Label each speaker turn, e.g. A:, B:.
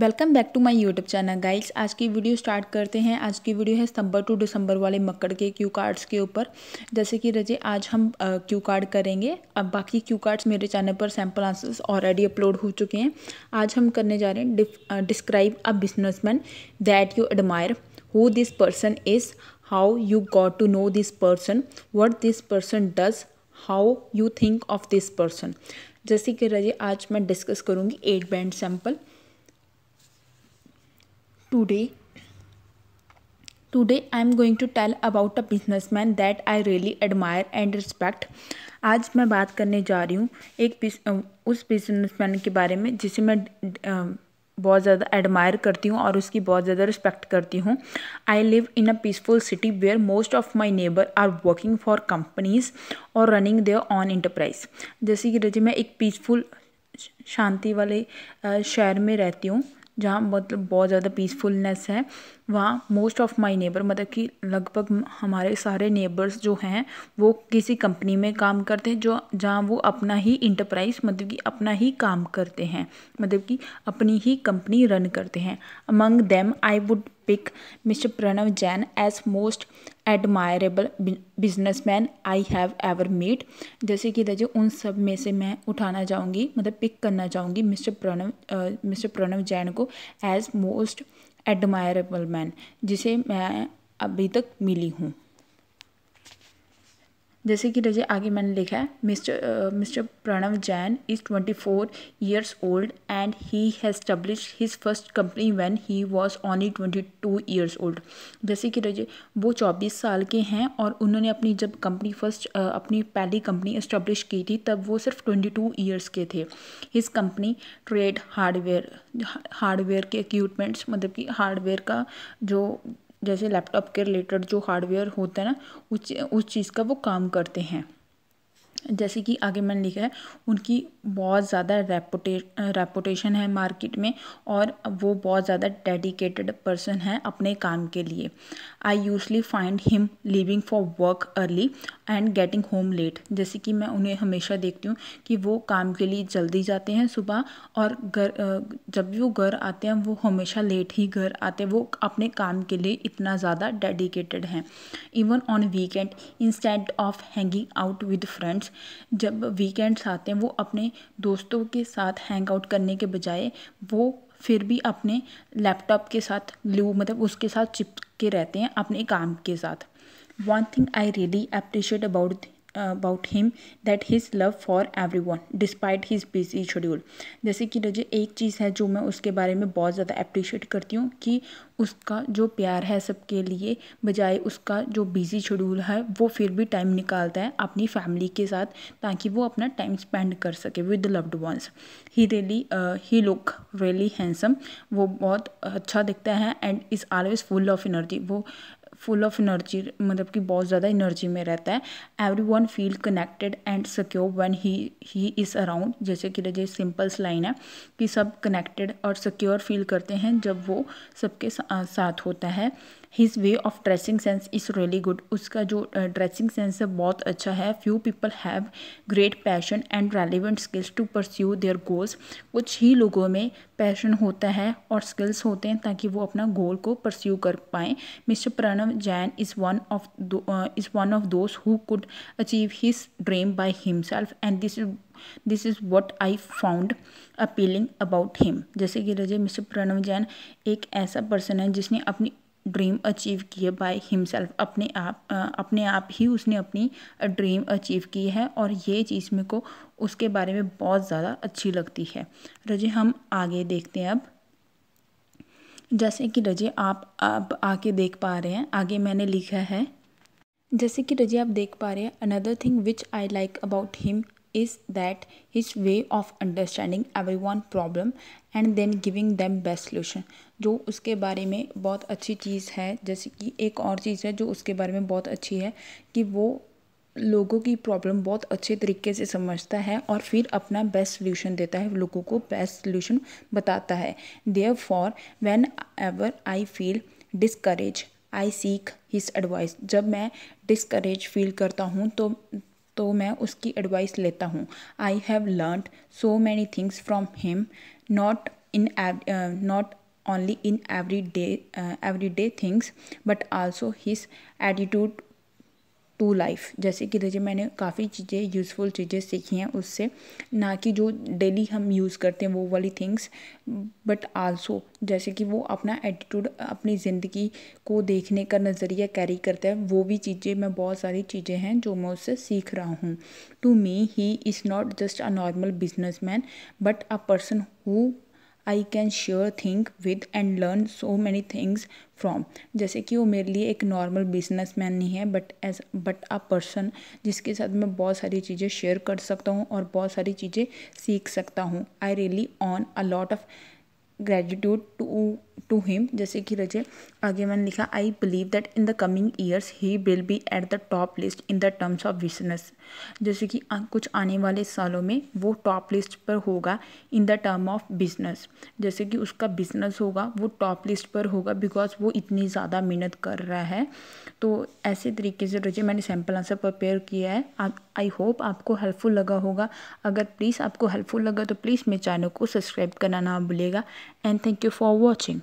A: welcome back to my YouTube channel guys आज की video start करते हैं आज की वीडियो है सितंबर टू दिसंबर वाले मकड़ के क्यू कार्ड्स के ऊपर जैसे कि रजे आज हम क्यू कार्ड करेंगे अब बाकी क्यू कार्ड्स मेरे चैनल पर सैम्पल आंसर्स ऑलरेडी अपलोड हो चुके हैं आज हम करने जा रहे हैं describe a business that you admire who this person is how you got to know this person what this person does how you think of this person जैसे कि रजे आज मैं डिस्कस करूँगी eight band sample today today I am going to tell about a business man that I really admire and respect आज मैं बात करने जा रही हूँ एक उस बिजनेस मैन के बारे में जिसे मैं बहुत ज़्यादा एडमायर करती हूँ और उसकी बहुत ज़्यादा रिस्पेक्ट करती हूँ I live in a peaceful city where most of my neighbor are working for companies और रनिंग देयर ऑन इंटरप्राइज जैसे कि रजी मैं एक पीसफुल शांति वाले शहर में रहती हूँ जहाँ मतलब बहुत ज़्यादा पीसफुलनेस है वहाँ मोस्ट ऑफ माय नेबर मतलब कि लगभग हमारे सारे नेबर्स जो हैं वो किसी कंपनी में काम करते हैं जो जहाँ वो अपना ही इंटरप्राइज मतलब कि अपना ही काम करते हैं मतलब कि अपनी ही कंपनी रन करते हैं among them I would pick mister Pranav Jain as most admirable businessman I have ever meet जैसे कि देखिए उन सब में से मैं उठाना चाहूँगी मतलब पिक करना चाहूँगी मिस्टर प्रणव मिस्टर प्रणव जैन को एज मोस्ट एडमायरेबल मैन जिसे मैं अभी तक मिली हूँ जैसे कि रजे आगे मैंने लिखा है mister mister Pranav Jain is twenty four years old and he has established his first company when he was only twenty two years old जैसे कि रजे वो चौबीस साल के हैं और उन्होंने अपनी जब कंपनी फर्स्ट अपनी पहली कंपनी इस्टब्लिश की थी तब वो सिर्फ ट्वेंटी टू ईयर्स के थे his company trade hardware hardware के इक्वमेंट्स मतलब कि हार्डवेयर का जो जैसे लैपटॉप के रिलेटेड जो हार्डवेयर होता है ना उस उस चीज़ का वो काम करते हैं जैसे कि आगे मैंने लिखा है उनकी बहुत ज़्यादा रेपुटे रेपुटेशन है मार्केट में और वो बहुत ज़्यादा डेडिकेटेड पर्सन है अपने काम के लिए I usually find him living for work early and getting home late जैसे कि मैं उन्हें हमेशा देखती हूँ कि वो काम के लिए जल्दी जाते हैं सुबह और घर जब भी वो घर आते हैं वो हमेशा लेट ही घर आते हैं वो अपने काम के लिए इतना ज़्यादा डेडिकेटेड हैं even on weekend instead of hanging out with friends जब वीकेंड्स आते हैं वो अपने दोस्तों के साथ हैंग आउट करने के बजाय वो फिर भी अपने लैपटॉप के साथ लू मतलब उसके साथ चिपके रहते हैं अपने काम के साथ one thing I really appreciate about about him that his love for every one despite his busy schedule जैसे कि रजे एक चीज़ है जो मैं उसके बारे में बहुत ज़्यादा अप्रिशिएट करती हूँ कि उसका जो प्यार है सबके लिए बजाय उसका जो बिजी शेड्यूल है वो फिर भी टाइम निकालता है अपनी फैमिली के साथ ताकि वो अपना टाइम स्पेंड कर सके with loved ones he really he look really handsome वो बहुत अच्छा दिखता है and is always full of energy वो फुल ऑफ एनर्जी मतलब कि बहुत ज़्यादा एनर्जी में रहता है every one feel connected and secure when he he is around जैसे कि रजे सिंपल्स लाइन है कि सब कनेक्टेड और सिक्योर फील करते हैं जब वो सबके साथ होता है his way of dressing sense is really good उसका जो ड्रेसिंग सेंस है बहुत अच्छा है few people have great passion and relevant skills to pursue their goals कुछ ही लोगों में पैशन होता है और स्किल्स होते हैं ताकि वो अपना गोल को परस्यू कर पाएँ mister Pranav Sriram Jain is one of the, uh, is one of those who could achieve his dream by himself and this is this is what I found appealing about him जैसे कि रजे mister Pranav Jain एक ऐसा person है जिसने अपनी dream achieve किए by himself अपने आप uh, अपने आप ही उसने अपनी ड्रीम अचीव की है और ये चीज़ मेरे को उसके बारे में बहुत ज़्यादा अच्छी लगती है रजे हम आगे देखते हैं अब जैसे कि रजिए आप अब आके देख पा रहे हैं आगे मैंने लिखा है जैसे कि रजिए आप देख पा रहे हैं another thing which I like about him is that his way of understanding every one problem and then giving them best solution जो उसके बारे में बहुत अच्छी चीज़ है जैसे कि एक और चीज़ है जो उसके बारे में बहुत अच्छी है कि वो लोगों की प्रॉब्लम बहुत अच्छे तरीके से समझता है और फिर अपना बेस्ट सोल्यूशन देता है लोगों को बेस्ट सोल्यूशन बताता है therefore whenever I feel discourage I seek his advice जब मैं डिस्करेज फील करता हूँ तो तो मैं उसकी एडवाइस लेता हूँ I have learn so many things from him not in not in every day every day things but also his attitude to life जैसे कि देखिए मैंने काफ़ी चीज़ें यूज़फुल चीज़ें सीखी हैं उससे ना कि जो डेली हम यूज़ करते हैं वो वाली थिंग्स बट आल्सो जैसे कि वो अपना एटीट्यूड अपनी ज़िंदगी को देखने का नज़रिया कैरी करता है वो भी चीज़ें मैं बहुत सारी चीज़ें हैं जो मैं उससे सीख रहा हूँ to me he is not just a normal business man but a person who I can sure think with and learn so many things from जैसे कि वो मेरे लिए एक नॉर्मल बिजनेस मैन नहीं है but as but a person जिसके साथ मैं बहुत सारी चीज़ें शेयर कर सकता हूँ और बहुत सारी चीज़ें सीख सकता हूँ I really on a lot of gratitude to to him जैसे कि रजे आगे मैंने लिखा I believe that in the coming years he will be at the top list in the terms of business जैसे कि कुछ आने वाले सालों में वो टॉप लिस्ट पर होगा in the term of business जैसे कि उसका बिजनेस होगा वो टॉप लिस्ट पर होगा बिकॉज वो इतनी ज़्यादा मेहनत कर रहा है तो ऐसे तरीके से रजे मैंने सैम्पल आंसर प्रपेयर किया है आई होप आपको हेल्पफुल लगा होगा अगर प्लीज़ आपको हेल्पफुल लगा तो प्लीज़ मेरे चैनल को सब्सक्राइब करना ना भूलेगा and thank you for watching